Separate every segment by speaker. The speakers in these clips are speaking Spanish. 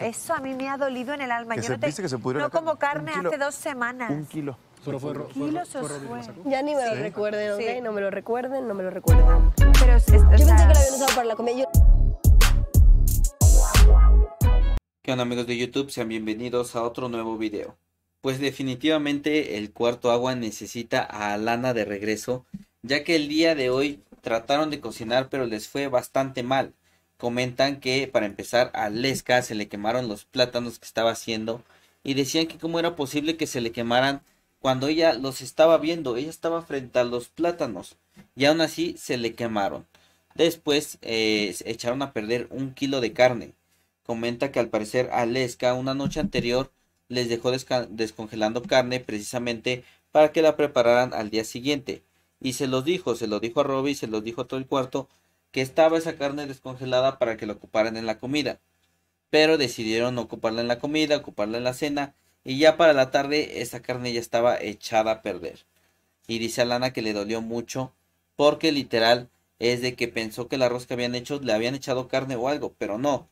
Speaker 1: eso a mí me ha dolido en el alma. Yo no, como carne hace dos semanas. Un kilo. Solo fue, Ya ni me lo recuerden, ¿ok? No me lo recuerden, no me lo recuerden. Pero Yo pensé que lo habían usado para la comida ¿Qué onda amigos de YouTube? Sean bienvenidos a otro nuevo video. Pues definitivamente el cuarto agua necesita a Lana de regreso, ya que el día de hoy trataron de cocinar pero les fue bastante mal comentan que para empezar a Lesca se le quemaron los plátanos que estaba haciendo y decían que cómo era posible que se le quemaran cuando ella los estaba viendo, ella estaba frente a los plátanos y aún así se le quemaron. Después eh, echaron a perder un kilo de carne. Comenta que al parecer Aleska una noche anterior les dejó descongelando carne precisamente para que la prepararan al día siguiente. Y se los dijo, se lo dijo a Robbie, se los dijo a todo el cuarto que estaba esa carne descongelada para que la ocuparan en la comida. Pero decidieron ocuparla en la comida, ocuparla en la cena. Y ya para la tarde esa carne ya estaba echada a perder. Y dice Alana que le dolió mucho porque literal es de que pensó que el arroz que habían hecho le habían echado carne o algo, pero no.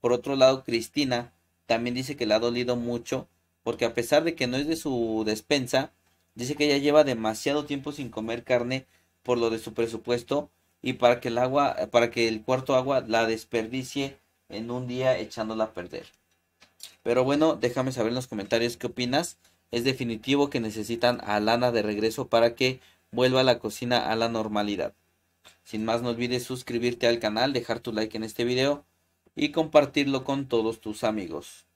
Speaker 1: Por otro lado, Cristina también dice que le ha dolido mucho porque a pesar de que no es de su despensa, dice que ella lleva demasiado tiempo sin comer carne por lo de su presupuesto y para que el agua, para que el cuarto agua la desperdicie en un día echándola a perder. Pero bueno, déjame saber en los comentarios qué opinas. Es definitivo que necesitan a Lana de regreso para que vuelva la cocina a la normalidad. Sin más, no olvides suscribirte al canal, dejar tu like en este video y compartirlo con todos tus amigos.